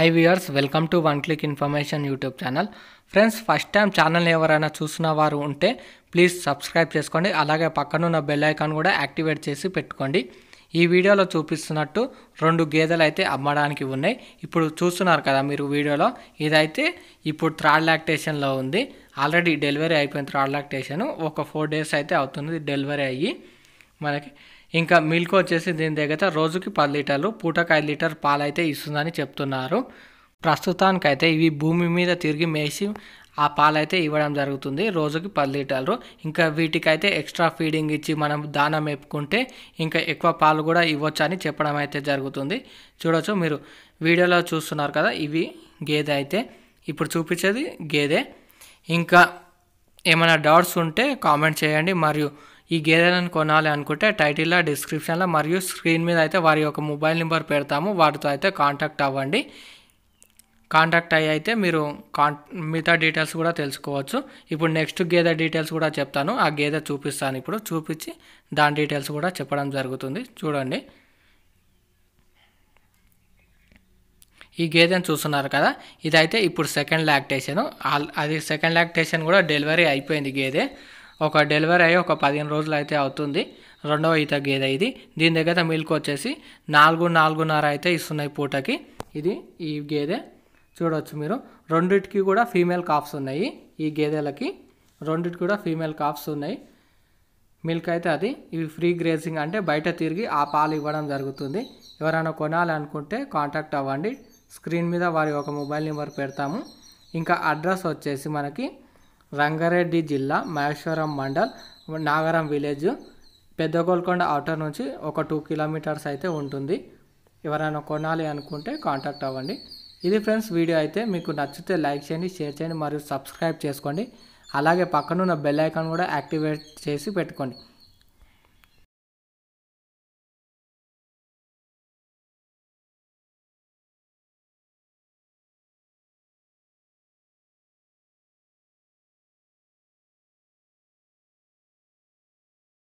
hi viewers welcome to one click information YouTube channel friends first time channel ఎవరైనా చూసిన వారు ఉంటే please subscribe చేసుకోండి అలాగే పక్కనున్న బెల్ ఐకాన్ కూడా యాక్టివేట్ చేసి పెట్టుకోండి ఈ వీడియోలో చూపిస్తున్నట్టు రెండు గేదెలు అయితే అమ్మడానికి ఉన్నాయి ఇప్పుడు చూస్తున్నారు కదా మీరు వీడియోలో ఇదైతే ఇప్పుడు థర్డ్ లాక్టేషన్లో ఉంది ఆల్రెడీ డెలివరీ అయిపోయింది థర్డ్ లాక్టేషన్ ఒక ఫోర్ డేస్ అయితే అవుతుంది డెలివరీ అయ్యి మనకి ఇంకా మిల్క్ వచ్చేసి దీని దగ్గర రోజుకి పది లీటర్లు పూటకు ఐదు లీటర్ పాలైతే ఇస్తుందని చెప్తున్నారు ప్రస్తుతానికైతే ఇవి భూమి మీద తిరిగి మేసి ఆ పాలైతే ఇవ్వడం జరుగుతుంది రోజుకి పది లీటర్లు ఇంకా వీటికైతే ఎక్స్ట్రా ఫీడింగ్ ఇచ్చి మనం దానం మేపుకుంటే ఇంకా ఎక్కువ పాలు కూడా ఇవ్వచ్చు అని చెప్పడం అయితే జరుగుతుంది చూడొచ్చు మీరు వీడియోలో చూస్తున్నారు కదా ఇవి గేదె అయితే ఇప్పుడు చూపించేది గేదె ఇంకా ఏమైనా డౌట్స్ ఉంటే కామెంట్ చేయండి మరియు ఈ గేదెలను కొనాలి అనుకుంటే టైటిల్లో డిస్క్రిప్షన్లో మరియు స్క్రీన్ మీద అయితే వారి యొక్క మొబైల్ నెంబర్ పెడతాము వారితో అయితే కాంటాక్ట్ అవ్వండి కాంటాక్ట్ అయ్యి అయితే మీరు కాన్ మిగతా డీటెయిల్స్ కూడా తెలుసుకోవచ్చు ఇప్పుడు నెక్స్ట్ గేదె డీటెయిల్స్ కూడా చెప్తాను ఆ గేదె చూపిస్తాను ఇప్పుడు చూపించి దాని డీటెయిల్స్ కూడా చెప్పడం జరుగుతుంది చూడండి ఈ గేదెను చూస్తున్నారు కదా ఇదైతే ఇప్పుడు సెకండ్ లాక్టేషన్ అది సెకండ్ లాక్టేషన్ కూడా డెలివరీ అయిపోయింది గేదె ఒక డెలివరీ అయ్యి ఒక పదిహేను రోజులు అయితే అవుతుంది రెండవ ఈత గేదె ఇది దీని దగ్గర మిల్క్ వచ్చేసి నాలుగు నాలుగున్నర అయితే ఇస్తున్నాయి పూటకి ఇది ఈ గేదె చూడవచ్చు మీరు రెండిటికి కూడా ఫీమేల్ కాఫ్స్ ఉన్నాయి ఈ గేదెలకి రెండిటికి కూడా ఫీమేల్ కాఫ్స్ ఉన్నాయి మిల్క్ అయితే అది ఇవి ఫ్రీ గ్రేజింగ్ అంటే బయట తిరిగి ఆ పాలు ఇవ్వడం జరుగుతుంది ఎవరైనా కొనాలనుకుంటే కాంటాక్ట్ అవ్వండి స్క్రీన్ మీద వారి ఒక మొబైల్ నెంబర్ పెడతాము ఇంకా అడ్రస్ వచ్చేసి మనకి రంగారెడ్డి జిల్లా మహేశ్వరం మండల్ నాగరం విలేజ్ పెద్ద గోల్కొండ అవుటర్ నుంచి ఒక టూ కిలోమీటర్స్ అయితే ఉంటుంది ఎవరైనా కొనాలి అనుకుంటే కాంటాక్ట్ అవ్వండి ఇది ఫ్రెండ్స్ వీడియో అయితే మీకు నచ్చితే లైక్ చేయండి షేర్ చేయండి మరియు సబ్స్క్రైబ్ చేసుకోండి అలాగే పక్కనున్న బెల్ ఐకాన్ కూడా యాక్టివేట్ చేసి పెట్టుకోండి